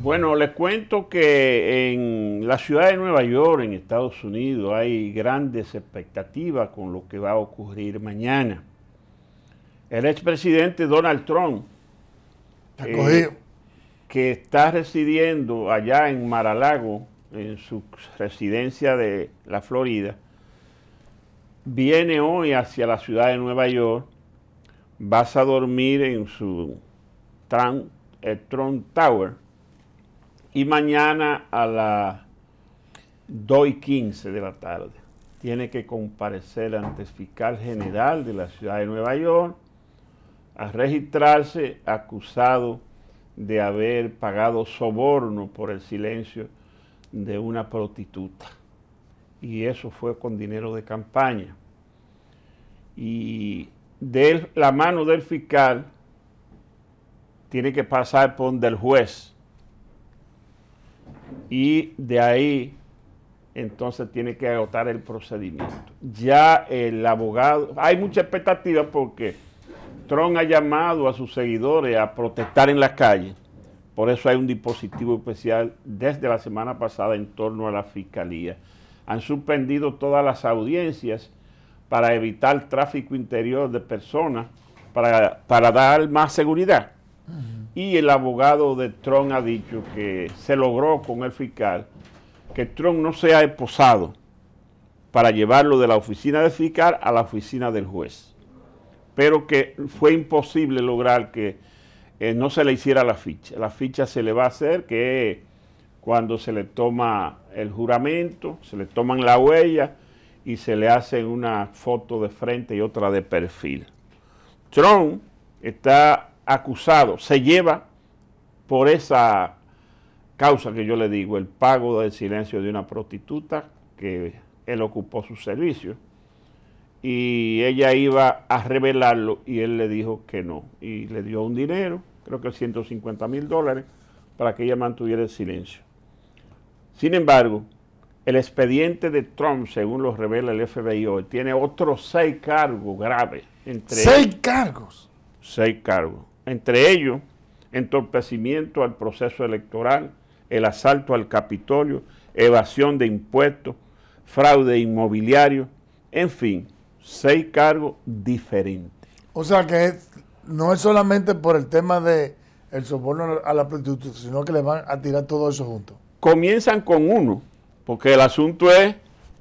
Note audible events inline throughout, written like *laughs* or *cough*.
Bueno, les cuento que en la ciudad de Nueva York, en Estados Unidos, hay grandes expectativas con lo que va a ocurrir mañana. El expresidente Donald Trump, eh, que está residiendo allá en Maralago, en su residencia de la Florida, viene hoy hacia la ciudad de Nueva York, vas a dormir en su Trump Tower, y mañana a las 2 y 15 de la tarde. Tiene que comparecer ante el fiscal general de la ciudad de Nueva York a registrarse acusado de haber pagado soborno por el silencio de una prostituta. Y eso fue con dinero de campaña. Y de la mano del fiscal tiene que pasar por del el juez y de ahí entonces tiene que agotar el procedimiento. Ya el abogado, hay mucha expectativa porque Trump ha llamado a sus seguidores a protestar en la calle. Por eso hay un dispositivo especial desde la semana pasada en torno a la fiscalía. Han suspendido todas las audiencias para evitar tráfico interior de personas, para, para dar más seguridad. Y el abogado de Trump ha dicho que se logró con el fiscal que Trump no sea esposado para llevarlo de la oficina del fiscal a la oficina del juez, pero que fue imposible lograr que eh, no se le hiciera la ficha. La ficha se le va a hacer que cuando se le toma el juramento, se le toman la huella y se le hacen una foto de frente y otra de perfil. Trump está acusado se lleva por esa causa que yo le digo, el pago del silencio de una prostituta que él ocupó su servicio. Y ella iba a revelarlo y él le dijo que no. Y le dio un dinero, creo que 150 mil dólares, para que ella mantuviera el silencio. Sin embargo, el expediente de Trump, según lo revela el FBI hoy, tiene otros seis cargos graves. Entre ¿Seis cargos? Seis cargos entre ellos entorpecimiento al proceso electoral, el asalto al Capitolio, evasión de impuestos, fraude inmobiliario, en fin, seis cargos diferentes. O sea que no es solamente por el tema de el soborno a la prostitución, sino que le van a tirar todo eso junto. Comienzan con uno, porque el asunto es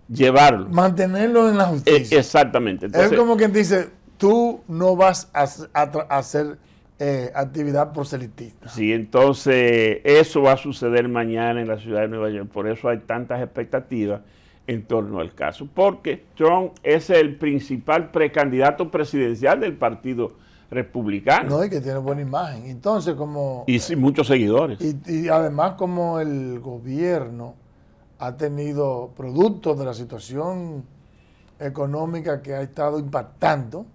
llevarlo. Mantenerlo en la e, justicia. exactamente. es como quien dice, tú no vas a hacer eh, actividad proselitista. Sí, entonces eso va a suceder mañana en la ciudad de Nueva York. Por eso hay tantas expectativas en torno al caso. Porque Trump es el principal precandidato presidencial del Partido Republicano. No, y que tiene buena imagen. Entonces, como. Y muchos seguidores. Y, además, como el gobierno ha tenido producto de la situación económica que ha estado impactando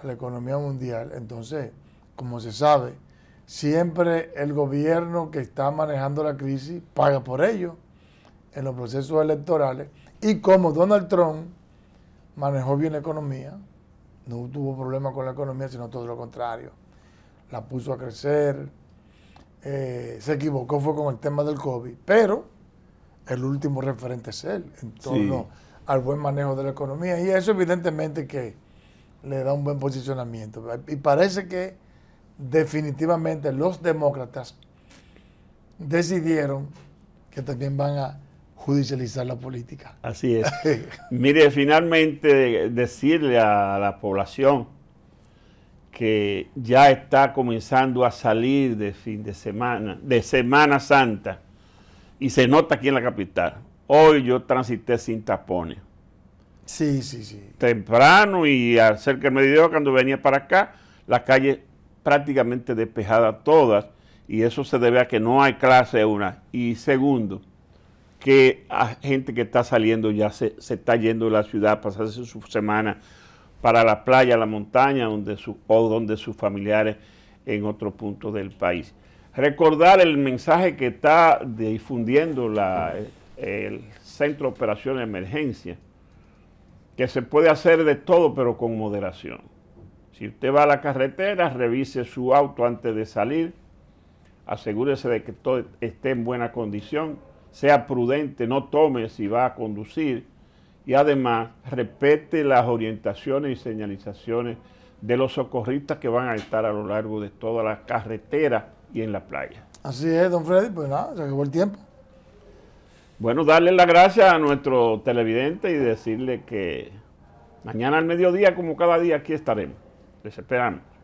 a la economía mundial, entonces como se sabe, siempre el gobierno que está manejando la crisis paga por ello en los procesos electorales. Y como Donald Trump manejó bien la economía, no tuvo problemas con la economía, sino todo lo contrario. La puso a crecer, eh, se equivocó fue con el tema del COVID, pero el último referente es él en torno al buen manejo de la economía. Y eso evidentemente que le da un buen posicionamiento. Y parece que definitivamente los demócratas decidieron que también van a judicializar la política. Así es. *laughs* Mire, finalmente decirle a la población que ya está comenzando a salir de fin de semana, de Semana Santa, y se nota aquí en la capital. Hoy yo transité sin tapones. Sí, sí, sí. Temprano y cerca del mediodía, cuando venía para acá, la calle prácticamente despejadas todas y eso se debe a que no hay clase una. Y segundo, que hay gente que está saliendo ya se, está yendo de la ciudad, pasarse su semana para la playa, la montaña donde su, o donde sus familiares en otro punto del país. Recordar el mensaje que está difundiendo la, el Centro de Operaciones de Emergencia, que se puede hacer de todo pero con moderación. Si usted va a la carretera, revise su auto antes de salir, asegúrese de que todo esté en buena condición, sea prudente, no tome si va a conducir y además respete las orientaciones y señalizaciones de los socorristas que van a estar a lo largo de toda la carretera y en la playa. Así es, don Freddy, pues nada, se acabó el tiempo. Bueno, darle las gracias a nuestro televidente y decirle que mañana al mediodía, como cada día, aquí estaremos. Les